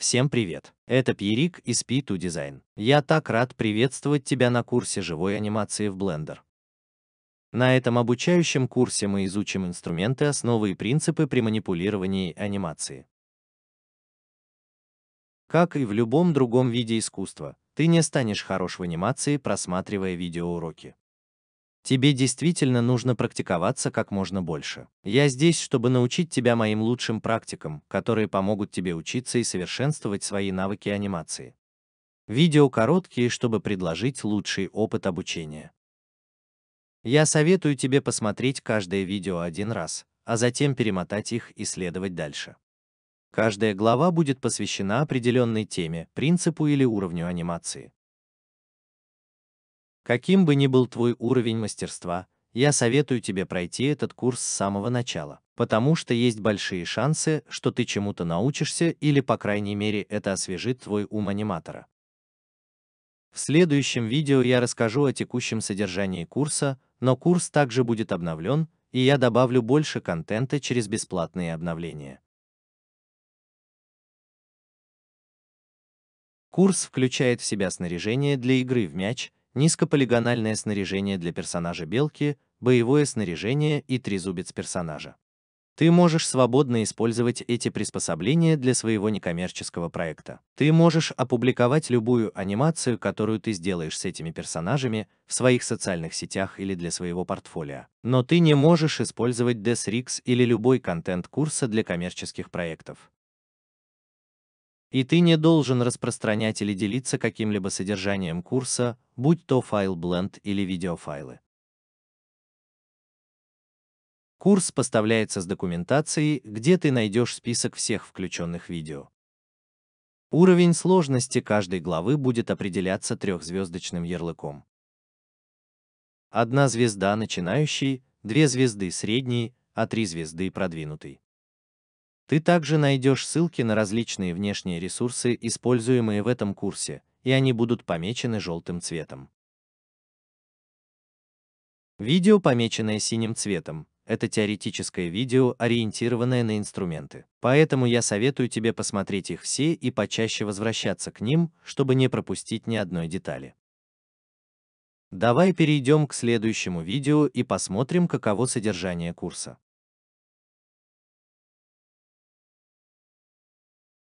Всем привет! Это Пьерик из p Design. Я так рад приветствовать тебя на курсе живой анимации в Blender. На этом обучающем курсе мы изучим инструменты, основы и принципы при манипулировании анимации. Как и в любом другом виде искусства, ты не станешь хорош в анимации, просматривая видеоуроки. Тебе действительно нужно практиковаться как можно больше. Я здесь, чтобы научить тебя моим лучшим практикам, которые помогут тебе учиться и совершенствовать свои навыки анимации. Видео короткие, чтобы предложить лучший опыт обучения. Я советую тебе посмотреть каждое видео один раз, а затем перемотать их и следовать дальше. Каждая глава будет посвящена определенной теме, принципу или уровню анимации. Каким бы ни был твой уровень мастерства, я советую тебе пройти этот курс с самого начала, потому что есть большие шансы, что ты чему-то научишься или, по крайней мере, это освежит твой ум аниматора. В следующем видео я расскажу о текущем содержании курса, но курс также будет обновлен, и я добавлю больше контента через бесплатные обновления. Курс включает в себя снаряжение для игры в мяч, низкополигональное снаряжение для персонажа Белки, боевое снаряжение и трезубец персонажа. Ты можешь свободно использовать эти приспособления для своего некоммерческого проекта. Ты можешь опубликовать любую анимацию, которую ты сделаешь с этими персонажами в своих социальных сетях или для своего портфолио. Но ты не можешь использовать DesRix или любой контент курса для коммерческих проектов. И ты не должен распространять или делиться каким-либо содержанием курса, будь то файл Blend или видеофайлы. Курс поставляется с документацией, где ты найдешь список всех включенных видео. Уровень сложности каждой главы будет определяться трехзвездочным ярлыком. Одна звезда начинающий, две звезды средний, а три звезды продвинутый. Ты также найдешь ссылки на различные внешние ресурсы, используемые в этом курсе, и они будут помечены желтым цветом. Видео, помеченное синим цветом, это теоретическое видео, ориентированное на инструменты. Поэтому я советую тебе посмотреть их все и почаще возвращаться к ним, чтобы не пропустить ни одной детали. Давай перейдем к следующему видео и посмотрим, каково содержание курса.